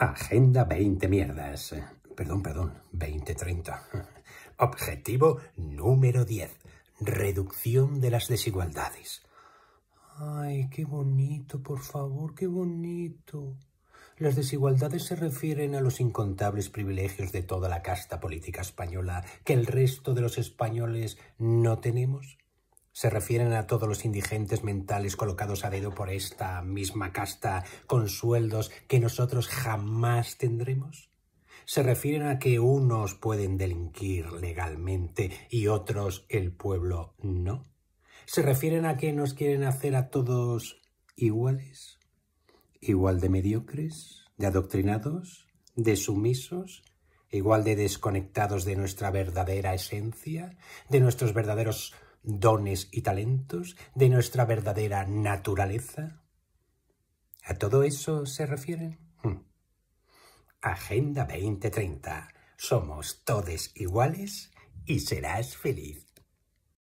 Agenda 20 mierdas. Perdón, perdón, 20-30. Objetivo número 10. Reducción de las desigualdades. Ay, qué bonito, por favor, qué bonito. Las desigualdades se refieren a los incontables privilegios de toda la casta política española que el resto de los españoles no tenemos se refieren a todos los indigentes mentales colocados a dedo por esta misma casta con sueldos que nosotros jamás tendremos? ¿Se refieren a que unos pueden delinquir legalmente y otros el pueblo no? ¿Se refieren a que nos quieren hacer a todos iguales? ¿Igual de mediocres? ¿De adoctrinados? ¿De sumisos? ¿Igual de desconectados de nuestra verdadera esencia? ¿De nuestros verdaderos dones y talentos de nuestra verdadera naturaleza? ¿A todo eso se refieren? Hmm. Agenda 2030. Somos todos iguales y serás feliz.